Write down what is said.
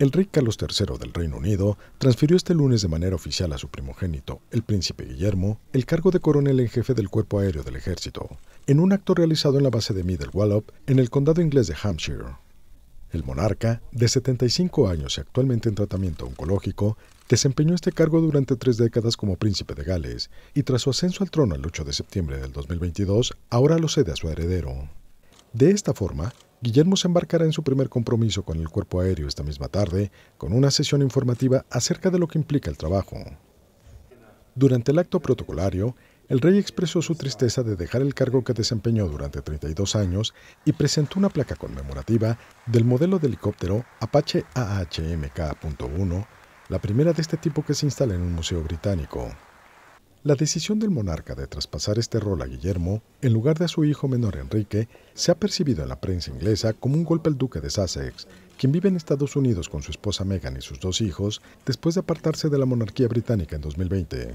El rey Carlos III del Reino Unido transfirió este lunes de manera oficial a su primogénito, el príncipe Guillermo, el cargo de coronel en jefe del Cuerpo Aéreo del Ejército, en un acto realizado en la base de Middle Wallop, en el condado inglés de Hampshire. El monarca, de 75 años y actualmente en tratamiento oncológico, desempeñó este cargo durante tres décadas como príncipe de Gales y tras su ascenso al trono el 8 de septiembre del 2022, ahora lo cede a su heredero. De esta forma, Guillermo se embarcará en su primer compromiso con el cuerpo aéreo esta misma tarde, con una sesión informativa acerca de lo que implica el trabajo. Durante el acto protocolario, el rey expresó su tristeza de dejar el cargo que desempeñó durante 32 años y presentó una placa conmemorativa del modelo de helicóptero Apache AHMK.1, la primera de este tipo que se instala en un museo británico. La decisión del monarca de traspasar este rol a Guillermo, en lugar de a su hijo menor Enrique, se ha percibido en la prensa inglesa como un golpe al duque de Sussex, quien vive en Estados Unidos con su esposa Meghan y sus dos hijos, después de apartarse de la monarquía británica en 2020.